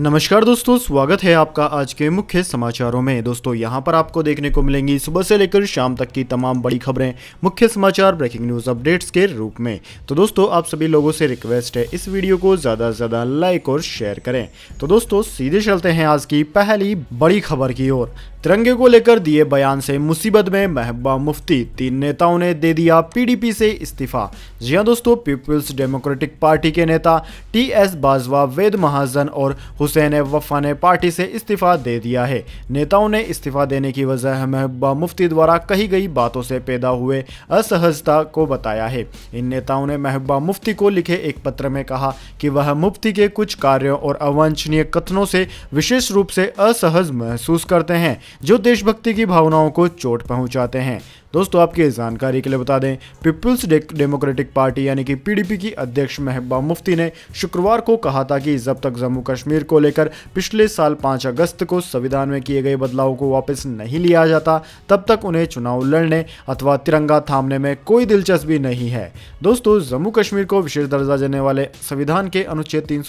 नमस्कार दोस्तों स्वागत है आपका आज के मुख्य समाचारों में दोस्तों यहां पर आपको देखने को मिलेंगी सुबह से लेकर शाम तक की तमाम बड़ी खबरें मुख्य समाचार ब्रेकिंग न्यूज अपडेट्स के रूप में तो दोस्तों आप सभी लोगों से रिक्वेस्ट है इस वीडियो को ज़्यादा से ज़्यादा लाइक और शेयर करें तो दोस्तों सीधे चलते हैं आज की पहली बड़ी खबर की ओर तिरंगे को लेकर दिए बयान से मुसीबत में महबूबा मुफ्ती तीन नेताओं ने दे दिया पीडीपी से इस्तीफा जी हाँ दोस्तों पीपल्स डेमोक्रेटिक पार्टी के नेता टी एस बाजवा वेद महाजन और हुसैन वफा ने पार्टी से इस्तीफा दे दिया है नेताओं ने इस्तीफा देने की वजह महबूबा मुफ्ती द्वारा कही गई बातों से पैदा हुए असहजता को बताया है इन नेताओं ने महबूबा मुफ्ती को लिखे एक पत्र में कहा कि वह मुफ्ती के कुछ कार्यों और अवांछनीय कथनों से विशेष रूप से असहज महसूस करते हैं जो देशभक्ति की भावनाओं को चोट पहुंचाते हैं दोस्तों आपकी जानकारी के लिए बता दें पीपुल्स डेमोक्रेटिक पार्टी यानी कि पीडीपी की अध्यक्ष महबूबा मुफ्ती ने शुक्रवार को कहा था कि जब तक जम्मू कश्मीर को लेकर पिछले साल पांच अगस्त को संविधान में किए गए बदलाव को वापस नहीं लिया जाता तब तक उन्हें चुनाव लड़ने अथवा तिरंगा थामने में कोई दिलचस्पी नहीं है दोस्तों जम्मू कश्मीर को विशेष दर्जा देने वाले संविधान के अनुच्छेद तीन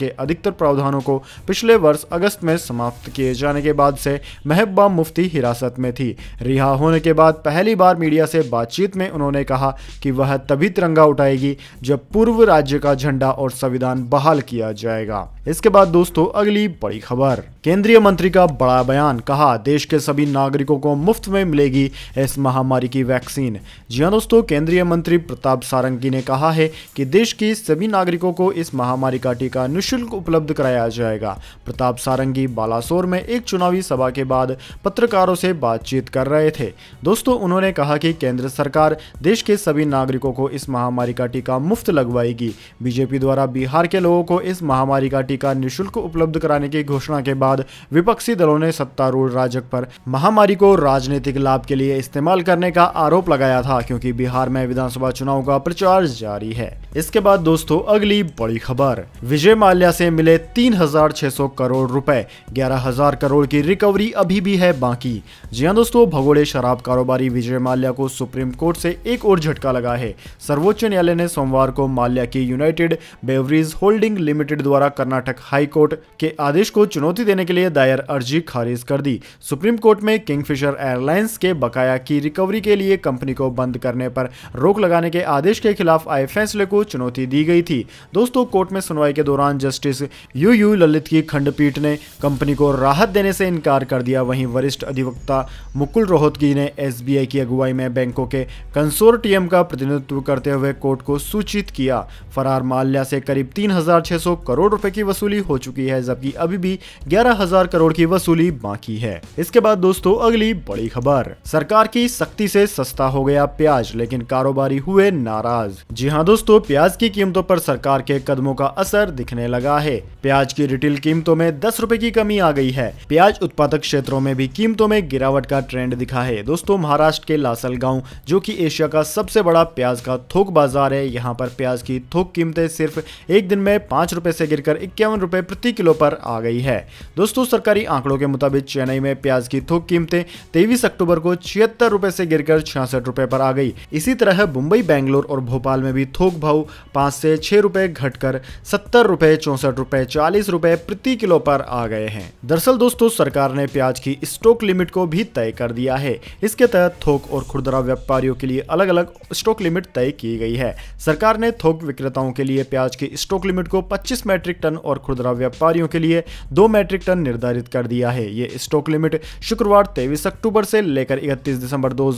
के अधिकतर प्रावधानों को पिछले वर्ष अगस्त में समाप्त किए जाने के बाद से महबूबा मुफ्ती हिरासत में थी रिहा होने के बाद पहली बार मीडिया से बातचीत में उन्होंने कहा कि वह तभी तिरंगा उठाएगी जब पूर्व राज्य का झंडा और संविधान बहाल किया जाएगा इसके बाद दोस्तों अगली बड़ी खबर केंद्रीय मंत्री का बड़ा बयान कहा देश के सभी नागरिकों को मुफ्त में मिलेगी इस महामारी की वैक्सीन जी हाँ दोस्तों केंद्रीय मंत्री प्रताप सारंगी ने कहा है कि देश के सभी नागरिकों को इस महामारी का टीका निःशुल्क उपलब्ध कराया जाएगा प्रताप सारंगी बालासोर में एक चुनावी सभा के बाद पत्रकारों से बातचीत कर रहे थे दोस्तों उन्होंने कहा कि केंद्र सरकार देश के सभी नागरिकों को इस महामारी का टीका मुफ्त लगवाएगी बीजेपी द्वारा बिहार के लोगों को इस महामारी का टीका निःशुल्क उपलब्ध कराने की घोषणा के बाद विपक्षी दलों ने सत्तारूढ़ राजक पर महामारी को राजनीतिक लाभ के लिए इस्तेमाल करने का आरोप लगाया था क्योंकि बिहार में विधानसभा चुनाव का प्रचार जारी है इसके बाद दोस्तों अगली बड़ी खबर विजय माल्या से मिले 3,600 करोड़ रुपए 11,000 करोड़ की रिकवरी अभी भी है बाकी जी हाँ दोस्तों भगोड़े शराब कारोबारी विजय माल्या को सुप्रीम कोर्ट से एक और झटका लगा है सर्वोच्च न्यायालय ने सोमवार को माल्या की यूनाइटेड बेवरीज होल्डिंग लिमिटेड द्वारा कर्नाटक हाईकोर्ट के आदेश को चुनौती देने के लिए दायर अर्जी खारिज कर दी सुप्रीम कोर्ट में किंगफिशर एयरलाइंस के बकाया की रिकवरी के लिए कंपनी को बंद करने पर रोक लगाने के आदेश के खिलाफ आए फैसले को चुनौती दी गई थी दोस्तों कोर्ट में सुनवाई के दौरान जस्टिस यू यू ललित की खंडपीठ ने कंपनी को राहत देने से इनकार कर दिया वहीं वरिष्ठ अधिवक्ता मुकुल रोहतगी ने एस सीबीआई की अगुवाई में बैंकों के कंसोर्टियम का प्रतिनिधित्व करते हुए कोर्ट को सूचित किया फरार माल्या से करीब 3,600 करोड़ रुपए की वसूली हो चुकी है जबकि अभी भी 11,000 करोड़ की वसूली बाकी है इसके बाद दोस्तों अगली बड़ी खबर सरकार की सख्ती से सस्ता हो गया प्याज लेकिन कारोबारी हुए नाराज जी हाँ दोस्तों प्याज की कीमतों पर सरकार के कदमों का असर दिखने लगा है प्याज की रिटेल कीमतों में दस रूपए की कमी आ गई है प्याज उत्पादक क्षेत्रों में भी कीमतों में गिरावट का ट्रेंड दिखा है दोस्तों महाराष्ट्र महाराष्ट्र के लासल गांव जो कि एशिया का सबसे बड़ा प्याज का थोक बाजार है यहाँ पर प्याज की थोक कीमतें सिर्फ एक दिन में पाँच रुपये से गिरकर इक्यावन रुपये प्रति किलो पर आ गई है दोस्तों सरकारी आंकड़ों के मुताबिक चेन्नई में प्याज की थोक कीमतें तेईस अक्टूबर को छिहत्तर रुपये से गिरकर छियासठ रुपये पर आ गई इसी तरह मुंबई बेंगलोर और भोपाल में भी थोक भाव पाँच से छः रुपये घटकर सत्तर रुपये चौंसठ रुपये चालीस रुपये प्रति किलो पर आ गए हैं दरअसल दोस्तों सरकार ने प्याज की स्टॉक लिमिट को भी तय कर दिया है इसके तहत थोक और खुदरा व्यापारियों के लिए अलग अलग स्टॉक लिमिट तय की गई है सरकार ने थोक विक्रेताओं के लिए प्याज की स्टॉक लिमिट को 25 मैट्रिक टन और खुदरा व्यापारियों के लिए दो मैट्रिक टन निर्धारित कर दिया है ये स्टॉक लिमिट शुक्रवार तेईस अक्टूबर से लेकर इकतीस दिसंबर दो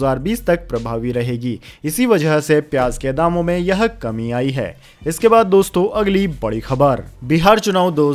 तक प्रभावी रहेगी इसी वजह से प्याज के दामों में यह कमी आई है इसके बाद दोस्तों अगली बड़ी खबर बिहार चुनाव दो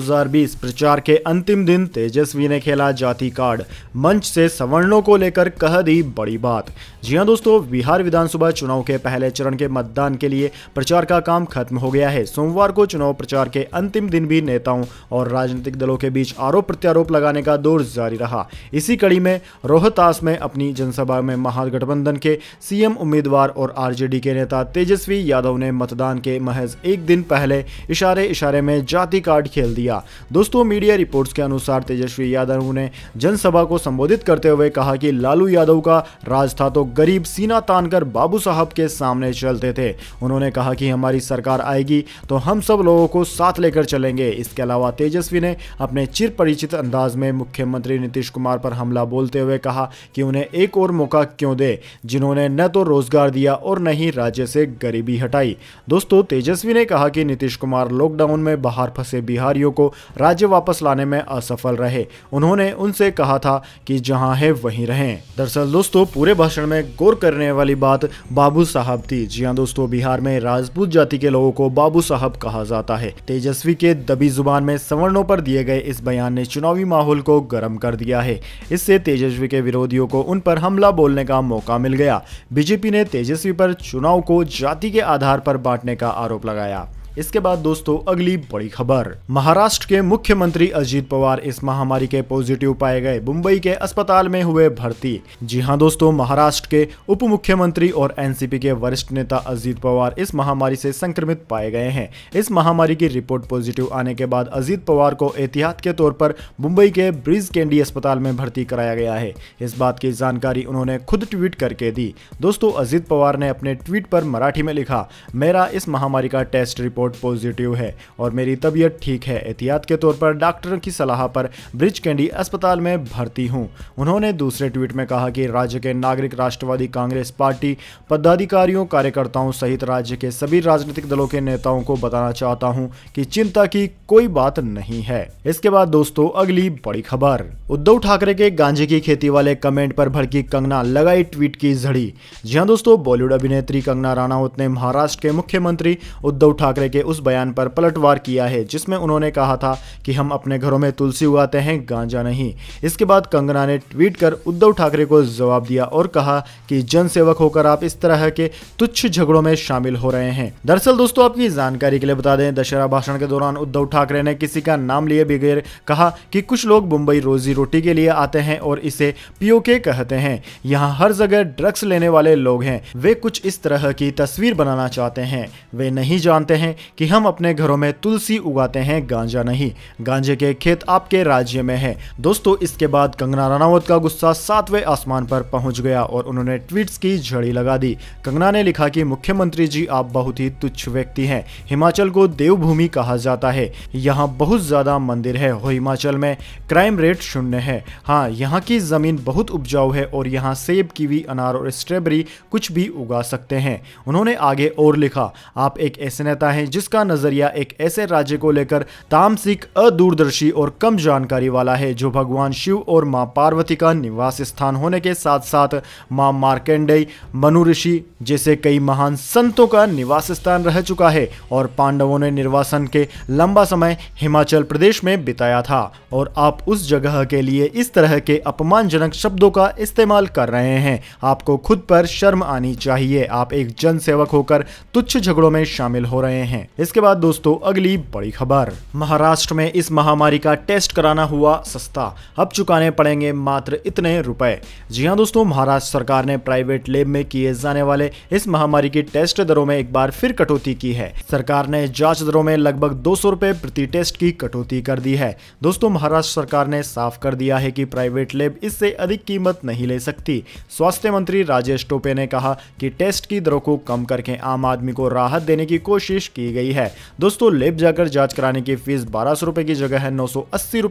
प्रचार के अंतिम दिन तेजस्वी ने खेला जाति कार्ड मंच से सवर्णों को लेकर कह दी बड़ी बात बात जी हाँ दोस्तों बिहार विधानसभा चुनाव के पहले चरण के मतदान के लिए प्रचार का काम खत्म हो गया है सोमवार को चुनाव प्रचार के अंतिम दिन भी नेताओं और राजनीतिक दलों के बीच आरोप प्रत्यारोप लगाने का दौर जारी रहा इसी कड़ी में रोहतास में अपनी जनसभा में महागठबंधन के सीएम उम्मीदवार और आरजेडी के नेता तेजस्वी यादव ने मतदान के महज एक दिन पहले इशारे इशारे में जाति कार्ड खेल दिया दोस्तों मीडिया रिपोर्ट्स के अनुसार तेजस्वी यादव ने जनसभा को संबोधित करते हुए कहा कि लालू यादव का नाराज था तो गरीब सीना तानकर बाबू साहब के सामने चलते थे उन्होंने कहा कि हमारी सरकार आएगी तो हम सब लोगों को साथ लेकर चलेंगे इसके अलावा तेजस्वी ने अपने चिर परिचित अंदाज में मुख्यमंत्री नीतीश कुमार पर हमला बोलते हुए कहा कि उन्हें एक और मौका क्यों दे जिन्होंने न तो रोजगार दिया और न ही राज्य से गरीबी हटाई दोस्तों तेजस्वी ने कहा कि नीतीश कुमार लॉकडाउन में बाहर फंसे बिहारियों को राज्य वापस लाने में असफल रहे उन्होंने उनसे कहा था कि जहां है वहीं रहें दरअसल दोस्तों पूरे पूरे भाषण में गौर करने वाली बात बाबू साहब थी जी हाँ दोस्तों बिहार में राजपूत जाति के लोगों को बाबू साहब कहा जाता है तेजस्वी के दबी जुबान में सवर्णों पर दिए गए इस बयान ने चुनावी माहौल को गर्म कर दिया है इससे तेजस्वी के विरोधियों को उन पर हमला बोलने का मौका मिल गया बीजेपी ने तेजस्वी पर चुनाव को जाति के आधार पर बांटने का आरोप लगाया इसके बाद दोस्तों अगली बड़ी खबर महाराष्ट्र के मुख्यमंत्री अजीत पवार इस महामारी के पॉजिटिव पाए गए मुंबई के अस्पताल में हुए भर्ती जी हाँ दोस्तों महाराष्ट्र के उप मुख्यमंत्री और एनसीपी के वरिष्ठ नेता अजीत पवार इस महामारी से संक्रमित पाए गए हैं इस महामारी की रिपोर्ट पॉजिटिव आने के बाद अजीत पवार को एहतियात के तौर पर मुंबई के ब्रिज कैंडी अस्पताल में भर्ती कराया गया है इस बात की जानकारी उन्होंने खुद ट्वीट करके दी दोस्तों अजीत पवार ने अपने ट्वीट पर मराठी में लिखा मेरा इस महामारी का टेस्ट रिपोर्ट रिपोर्ट पॉजिटिव है और मेरी तबीयत ठीक है एहतियात के तौर पर डॉक्टरों की सलाह पर ब्रिज कैंडी अस्पताल में भर्ती हूँ उन्होंने दूसरे ट्वीट में कहा कि राज्य के नागरिक राष्ट्रवादी कांग्रेस पार्टी पदाधिकारियों कार्यकर्ताओं सहित राज्य के सभी राजनीतिक दलों के नेताओं को बताना चाहता हूँ कि चिंता की कोई बात नहीं है इसके बाद दोस्तों अगली बड़ी खबर उद्धव ठाकरे के गांजे की खेती वाले कमेंट पर भड़की कंगना लगाई ट्वीट की झड़ी जी हाँ दोस्तों बॉलीवुड अभिनेत्री कंगना राणावत ने महाराष्ट्र के मुख्यमंत्री उद्धव ठाकरे के उस बयान पर पलटवार किया है जिसमें उन्होंने कहा था कि हम अपने घरों में तुलसी उगाते हैं गांजा नहीं इसके बाद कंगना ने ट्वीट कर उद्धव ठाकरे को जवाब दिया और कहा कि जनसेवक होकर आप इस तरह के तुच्छ झगड़ों में शामिल हो रहे हैं दरअसल दोस्तों आपकी जानकारी के लिए बता दें दशहरा भाषण के दौरान उद्धव ठाकरे ने किसी का नाम लिए बगैर कहा कि कुछ लोग मुंबई रोजी रोटी के लिए आते हैं और इसे पीओके कहते हैं यहाँ हर जगह ड्रग्स लेने वाले लोग हैं वे कुछ इस तरह की तस्वीर बनाना चाहते हैं वे नहीं जानते हैं कि हम अपने घरों में तुलसी उगाते हैं गांजा नहीं गांजे के खेत आपके राज्य में है दोस्तों इसके बाद कंगना रानावत का गुस्सा सातवें आसमान पर पहुंच गया और उन्होंने ट्वीट्स की झड़ी लगा दी कंगना ने लिखा कि मुख्यमंत्री जी आप बहुत ही तुच्छ व्यक्ति हैं हिमाचल को देवभूमि कहा जाता है यहाँ बहुत ज़्यादा मंदिर है और हिमाचल में क्राइम रेट शून्य है हाँ यहाँ की ज़मीन बहुत उपजाऊ है और यहाँ सेब कीवी अनार और स्ट्रॉबेरी कुछ भी उगा सकते हैं उन्होंने आगे और लिखा आप एक ऐसे नेता हैं जिसका नजरिया एक ऐसे राज्य को लेकर तामसिक अदूरदर्शी और कम जानकारी वाला है जो भगवान शिव और माँ पार्वती का निवास स्थान होने के साथ साथ माँ मार्केंडेय मनु ऋषि जैसे कई महान संतों का निवास स्थान रह चुका है और पांडवों ने निर्वासन के लंबा समय हिमाचल प्रदेश में बिताया था और आप उस जगह के लिए इस तरह के अपमानजनक शब्दों का इस्तेमाल कर रहे हैं आपको खुद पर शर्म आनी चाहिए आप एक जनसेवक होकर तुच्छ झगड़ों में शामिल हो रहे हैं हैं इसके बाद दोस्तों अगली बड़ी खबर महाराष्ट्र में इस महामारी का टेस्ट कराना हुआ सस्ता अब चुकाने पड़ेंगे मात्र इतने रुपए जी हाँ दोस्तों महाराष्ट्र सरकार ने प्राइवेट लेब में किए जाने वाले इस महामारी की टेस्ट दरों में एक बार फिर कटौती की है सरकार ने जांच दरों में लगभग दो सौ प्रति टेस्ट की कटौती कर दी है दोस्तों महाराष्ट्र सरकार ने साफ कर दिया है की प्राइवेट लेब इससे अधिक कीमत नहीं ले सकती स्वास्थ्य मंत्री राजेश टोपे ने कहा कि टेस्ट की दरों को कम करके आम आदमी को राहत देने की कोशिश की दी गई है दोस्तों लेब जाकर जांच कराने की फीस बारह सौ की जगह है नौ सौ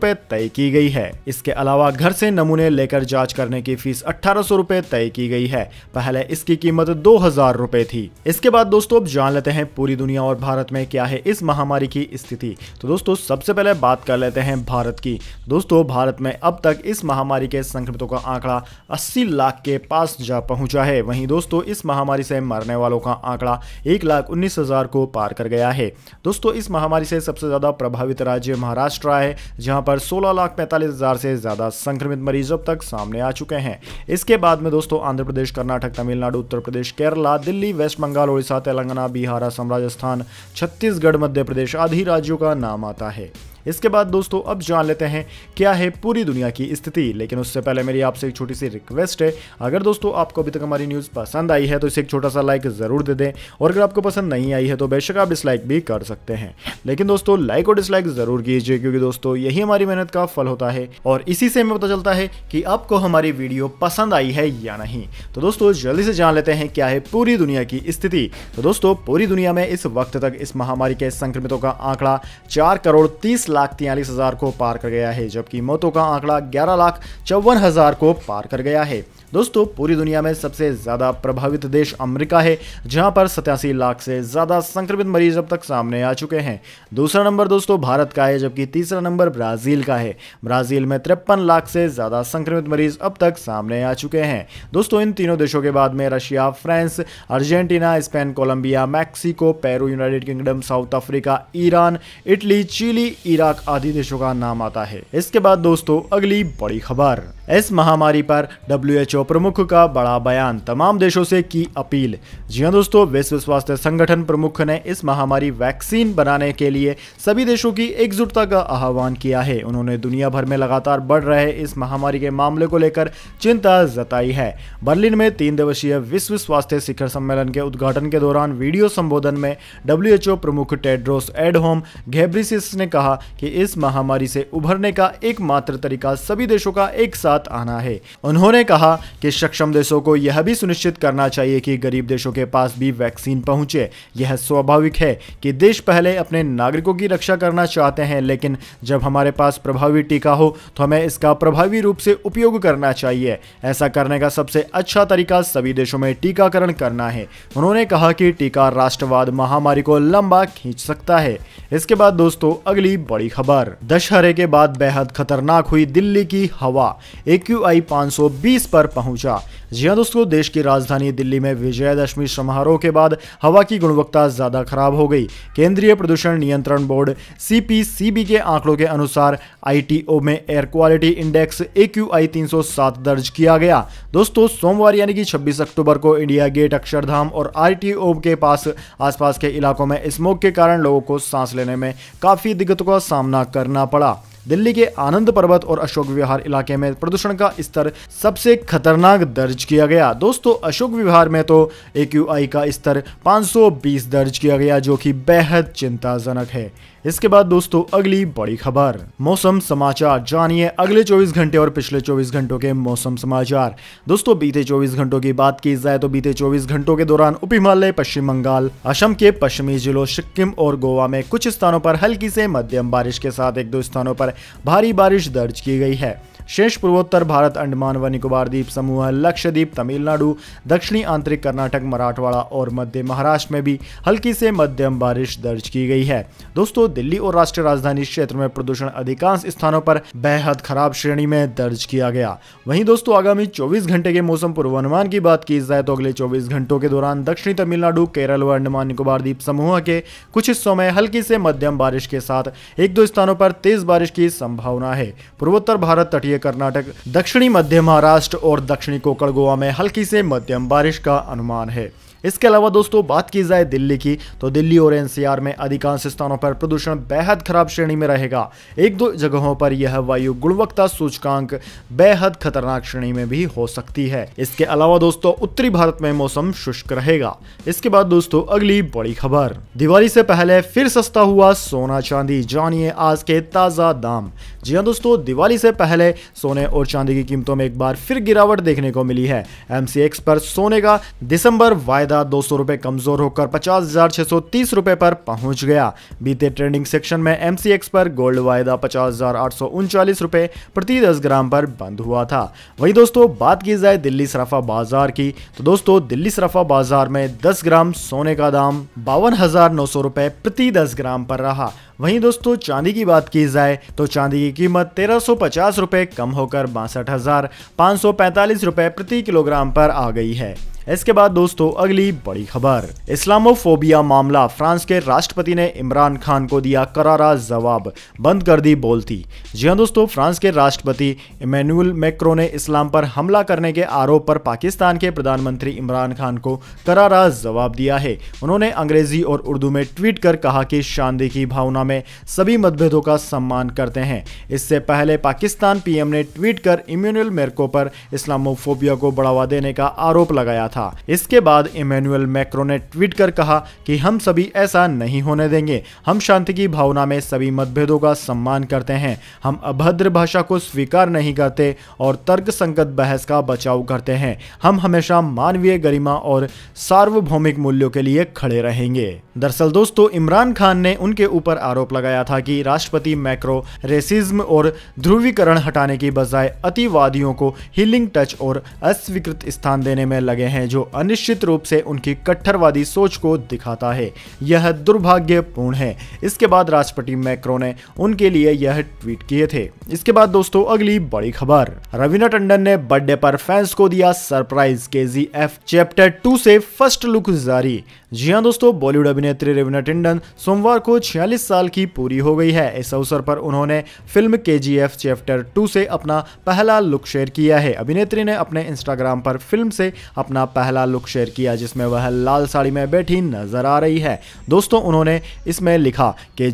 तय की गई है इसके अलावा घर से नमूने लेकर जांच करने की फीस अठारह सौ तय की गई है पहले इसकी कीमत दो हजार रूपए थी इसके बाद दोस्तों अब जान लेते हैं पूरी दुनिया और भारत में क्या है इस महामारी की स्थिति तो दोस्तों सबसे पहले बात कर लेते हैं भारत की दोस्तों भारत में अब तक इस महामारी के संक्रमितों का आंकड़ा अस्सी लाख के पास जा पहुंचा है वहीं दोस्तों इस महामारी से मरने वालों का आंकड़ा एक लाख उन्नीस हजार को पार कर गया है दोस्तों इस महामारी से सबसे ज़्यादा प्रभावित राज्य महाराष्ट्र है जहां पर सोलह लाख पैंतालीस हज़ार से ज़्यादा संक्रमित मरीज अब तक सामने आ चुके हैं इसके बाद में दोस्तों आंध्र प्रदेश कर्नाटक तमिलनाडु उत्तर प्रदेश केरला दिल्ली वेस्ट बंगाल उड़ीसा तेलंगाना बिहार असम राजस्थान छत्तीसगढ़ मध्य प्रदेश आदि राज्यों का नाम आता है इसके बाद दोस्तों अब जान लेते हैं क्या है पूरी दुनिया की स्थिति लेकिन उससे पहले मेरी आपसे एक छोटी सी रिक्वेस्ट है अगर दोस्तों आपको अभी तक हमारी न्यूज़ पसंद आई है तो इसे एक छोटा सा लाइक ज़रूर दे दें और अगर आपको पसंद नहीं आई है तो बेशक आप डिसलाइक भी कर सकते हैं लेकिन दोस्तों लाइक और डिसलाइक ज़रूर कीजिए क्योंकि दोस्तों यही हमारी मेहनत का फल होता है और इसी से हमें पता चलता है कि आपको हमारी वीडियो पसंद आई है या नहीं तो दोस्तों जल्दी से जान लेते हैं क्या है पूरी दुनिया की स्थिति तो दोस्तों पूरी दुनिया में इस वक्त तक इस महामारी के संक्रमितों का आंकड़ा चार करोड़ तीस लाख लाख तियालीस हज़ार को पार कर गया है जबकि मौतों का आंकड़ा ग्यारह लाख चौवन हज़ार को पार कर गया है दोस्तों पूरी दुनिया में सबसे ज़्यादा प्रभावित देश अमेरिका है जहां पर सतासी लाख से ज़्यादा संक्रमित मरीज अब तक सामने आ चुके हैं दूसरा नंबर दोस्तों भारत का है जबकि तीसरा नंबर ब्राज़ील का है ब्राज़ील में तिरपन लाख से ज़्यादा संक्रमित मरीज अब तक सामने आ चुके हैं दोस्तों इन तीनों देशों के बाद में Russia France Argentina Spain Colombia Mexico Peru United Kingdom South Africa Iran Italy Chile Iraq आदि देशों का नाम आता है इसके बाद दोस्तों अगली बड़ी खबर इस महामारी पर डब्ल्यू विश्व प्रमुख का बड़ा बयान तमाम देशों से की अपील जी हाँ दोस्तों विश्व स्वास्थ्य संगठन प्रमुख ने इस महामारी वैक्सीन बनाने के लिए सभी देशों की एकजुटता का आह्वान किया है उन्होंने दुनिया भर में लगातार बढ़ रहे इस महामारी के मामले को लेकर चिंता जताई है बर्लिन में तीन दिवसीय विश्व स्वास्थ्य शिखर सम्मेलन के उद्घाटन के दौरान वीडियो संबोधन में डब्ल्यू प्रमुख टेड्रोस एडहोम घेब्रिसिस ने कहा कि इस महामारी से उभरने का एकमात्र तरीका सभी देशों का एक साथ आना है उन्होंने कहा कि सक्षम देशों को यह भी सुनिश्चित करना चाहिए कि गरीब देशों के पास भी वैक्सीन पहुंचे यह स्वाभाविक है कि देश पहले अपने नागरिकों की रक्षा करना चाहते हैं लेकिन जब हमारे पास प्रभावी टीका हो तो हमें इसका प्रभावी रूप से उपयोग करना चाहिए ऐसा करने का सबसे अच्छा तरीका सभी देशों में टीकाकरण करना है उन्होंने कहा कि टीका राष्ट्रवाद महामारी को लंबा खींच सकता है इसके बाद दोस्तों अगली बड़ी खबर दशहरे के बाद बेहद खतरनाक हुई दिल्ली की हवा ए क्यू आई पर पहुंचा जी हाँ दोस्तों देश की राजधानी दिल्ली में विजयादशमी समारोह के बाद हवा की गुणवत्ता ज्यादा खराब हो गई केंद्रीय प्रदूषण नियंत्रण बोर्ड सीपीसीबी के आंकड़ों के अनुसार आईटीओ में एयर क्वालिटी इंडेक्स ए 307 दर्ज किया गया दोस्तों सोमवार यानी कि छब्बीस अक्टूबर को इंडिया गेट अक्षरधाम और आरटीओ के पास आसपास के इलाकों में स्मोक के कारण लोगों को सांस लेने में काफी दिक्कतों का सामना करना पड़ा दिल्ली के आनंद पर्वत और अशोक विहार इलाके में प्रदूषण का स्तर सबसे खतरनाक दर्ज किया गया दोस्तों अशोक विहार में तो ए का स्तर 520 दर्ज किया गया जो कि बेहद चिंताजनक है इसके बाद दोस्तों अगली बड़ी खबर मौसम समाचार जानिए अगले 24 घंटे और पिछले 24 घंटों के मौसम समाचार दोस्तों बीते 24 घंटों की बात की जाए तो बीते 24 घंटों के दौरान उप हिमालय पश्चिम बंगाल असम के पश्चिमी जिलों सिक्किम और गोवा में कुछ स्थानों पर हल्की से मध्यम बारिश के साथ एक दो स्थानों पर भारी बारिश दर्ज की गई है शेष पूर्वोत्तर भारत अंडमान व निकोबार द्वीप समूह लक्षद्वीप तमिलनाडु दक्षिणी आंतरिक कर्नाटक मराठवाड़ा और मध्य महाराष्ट्र में भी हल्की से मध्यम बारिश दर्ज की गई है दोस्तों दिल्ली और राष्ट्रीय राजधानी क्षेत्र में प्रदूषण अधिकांश स्थानों पर बेहद खराब श्रेणी में दर्ज किया गया वहीं दोस्तों आगामी 24 घंटे के मौसम पूर्वानुमान की बात की जाए तो अगले 24 घंटों के दौरान दक्षिणी तमिलनाडु केरल व अंडमान निकोबार द्वीप समूह के कुछ हिस्सों में हल्की से मध्यम बारिश के साथ एक दो स्थानों पर तेज बारिश की संभावना है पूर्वोत्तर भारत तटीय कर्नाटक दक्षिणी मध्य महाराष्ट्र और दक्षिणी कोकड़ गोवा में हल्की से मध्यम बारिश का अनुमान है इसके अलावा दोस्तों बात की जाए दिल्ली की तो दिल्ली और एनसीआर में अधिकांश स्थानों पर प्रदूषण बेहद खराब श्रेणी में रहेगा एक दो जगहों पर यह वायु गुणवत्ता सूचकांक बेहद खतरनाक श्रेणी में भी हो सकती है इसके अलावा दोस्तों उत्तरी भारत में मौसम शुष्क रहेगा इसके बाद दोस्तों अगली बड़ी खबर दिवाली से पहले फिर सस्ता हुआ सोना चांदी जानिए आज के ताजा दाम जी हाँ दोस्तों दिवाली से पहले सोने और चांदी की कीमतों में एक बार फिर गिरावट देखने को मिली है एम पर सोने का दिसंबर वायदा दो सौ कमजोर होकर पचास हजार छह सौ तीस रुपए पर पहुंच गया बीते ट्रेडिंग सेक्शन में एम पर गोल्ड वायदा पचास हजार आठ सौ उनचालीस रुपए प्रति दस ग्राम पर बंद हुआ था वही दोस्तों बात की जाए दिल्ली सराफा बाजार की तो दोस्तों दिल्ली सराफा बाजार में दस ग्राम सोने का दाम बावन हजार नौ सौ रुपए प्रति दस ग्राम पर रहा वहीं दोस्तों चांदी की बात की जाए तो चांदी की कीमत तेरह सौ पचास कम होकर बासठ हजार सौ पैंतालीस प्रति किलोग्राम पर आ गई है इसके बाद दोस्तों अगली बड़ी खबर इस्लामोफोबिया मामला फ्रांस के राष्ट्रपति ने इमरान खान को दिया करारा जवाब बंद कर दी बोलती जी हाँ दोस्तों फ्रांस के राष्ट्रपति इमैनुअल मैक्रो ने इस्लाम पर हमला करने के आरोप पर पाकिस्तान के प्रधानमंत्री इमरान खान को करारा जवाब दिया है उन्होंने अंग्रेजी और उर्दू में ट्वीट कर कहा कि शांति की भावना में सभी मतभेदों का सम्मान करते हैं इससे पहले पाकिस्तान पीएम ने ट्वीट कर इम्यूनल मेरको पर इस्लामोफोबिया को बढ़ावा देने का आरोप लगाया था था इसके बाद इमेनुअल मैक्रो ने ट्वीट कर कहा कि हम सभी ऐसा नहीं होने देंगे हम शांति की भावना में सभी मतभेदों का सम्मान करते हैं हम अभद्र भाषा को स्वीकार नहीं करते और तर्क संगत बहस का बचाव करते हैं हम हमेशा मानवीय गरिमा और सार्वभौमिक मूल्यों के लिए खड़े रहेंगे दरअसल दोस्तों इमरान खान ने उनके ऊपर आरोप लगाया था कि राष्ट्रपति मैक्रो रेसिज्म और ध्रुवीकरण हटाने की बजाय अतिवादियों को हीलिंग टच और अस्वीकृत स्थान देने में लगे हैं जो अनिश्चित रूप से उनकी कट्टरवादी सोच को दिखाता है यह दुर्भाग्यपूर्ण है इसके बाद राष्ट्रपति मैक्रो ने उनके लिए यह ट्वीट किए थे इसके बाद दोस्तों अगली बड़ी खबर रवीना टंडन ने बर्थडे पर फैंस को दिया सरप्राइज के चैप्टर टू से फर्स्ट लुक जारी जी हाँ दोस्तों बॉलीवुड अभिनेत्री रेविना टिंडन सोमवार को 46 साल की पूरी हो गई है इस अवसर पर उन्होंने फिल्म के चैप्टर 2 से अपना पहला लुक शेयर किया है अभिनेत्री ने अपने इंस्टाग्राम पर फिल्म से अपना पहला लुक शेयर किया जिसमें वह लाल साड़ी में बैठी नजर आ रही है दोस्तों उन्होंने इसमें लिखा के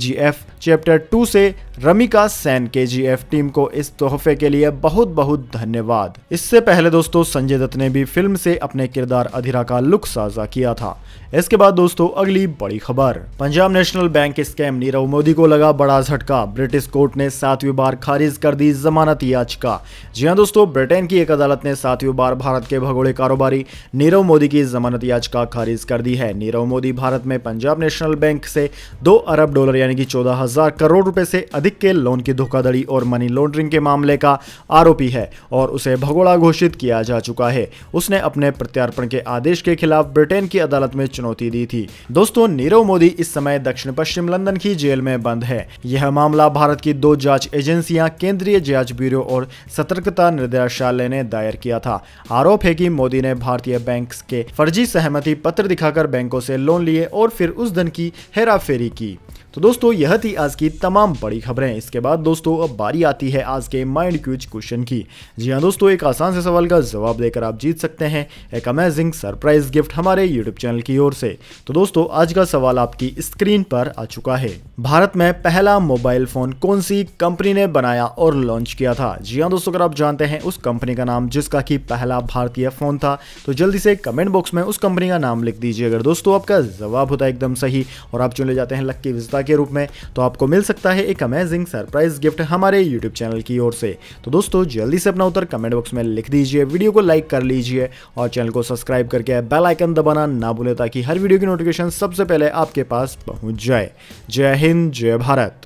चैप्टर टू से रमिका सैन के जी एफ टीम को इस तोहफे के लिए बहुत बहुत धन्यवाद इससे पहले दोस्तों संजय दत्त ने भी फिल्म से अपने किरदार अधिरा का लुक साझा किया था इसके बाद दोस्तों अगली बड़ी खबर Punjab national bank scam Nirav Modi को लगा बड़ा झटका ब्रिटिश कोर्ट ने सातवीं बार खारिज कर दी जमानत याचिका जी हाँ दोस्तों ब्रिटेन की एक अदालत ने सातवीं बार भारत के भगोड़े कारोबारी नीरव मोदी की जमानत याचिका खारिज कर दी है नीरव मोदी भारत में पंजाब नेशनल बैंक से दो अरब डॉलर यानी कि चौदह हजार करोड़ रुपए से अधिक अधिक के लोन की धोखाधड़ी और मनी लॉन्ड्रिंग के मामले का आरोपी है और उसे भगोड़ा घोषित किया जा चुका है उसने अपने प्रत्यार्पण के आदेश के खिलाफ ब्रिटेन की अदालत में चुनौती दी थी दोस्तों नीरव मोदी इस समय दक्षिण पश्चिम लंदन की जेल में बंद है यह मामला भारत की दो जांच एजेंसियां केंद्रीय जांच ब्यूरो और सतर्कता निर्देशालय ने दायर किया था आरोप है कि मोदी ने भारतीय बैंक के फर्जी सहमति पत्र दिखाकर बैंकों से लोन लिए और फिर उस धन की हेराफेरी की तो दोस्तों यह थी आज की तमाम बड़ी खबरें इसके बाद दोस्तों अब बारी आती है आज के माइंड क्यूज क्वेश्चन की जी हाँ दोस्तों एक आसान से सवाल का जवाब देकर आप जीत सकते हैं एक अमेजिंग सरप्राइज गिफ्ट हमारे यूट्यूब चैनल की ओर से तो दोस्तों आज का सवाल आपकी स्क्रीन पर आ चुका है भारत में पहला मोबाइल फोन कौन सी कंपनी ने बनाया और लॉन्च किया था जी हाँ दोस्तों अगर आप जानते हैं उस कंपनी का नाम जिसका की पहला भारतीय फोन था तो जल्दी से कमेंट बॉक्स में उस कंपनी का नाम लिख दीजिए अगर दोस्तों आपका जवाब होता है एकदम सही और आप चुने जाते हैं लक्की विजता के रूप में तो आपको मिल सकता है एक अमेजिंग सरप्राइज गिफ्ट हमारे यूट्यूब चैनल की ओर से तो दोस्तों जल्दी से अपना उत्तर कमेंट बॉक्स में लिख दीजिए वीडियो को लाइक कर लीजिए और चैनल को सब्सक्राइब करके बेल आइकन दबाना ना भूले ताकि हर वीडियो की नोटिफिकेशन सबसे पहले आपके पास पहुंच जाए जय हिंद जय भारत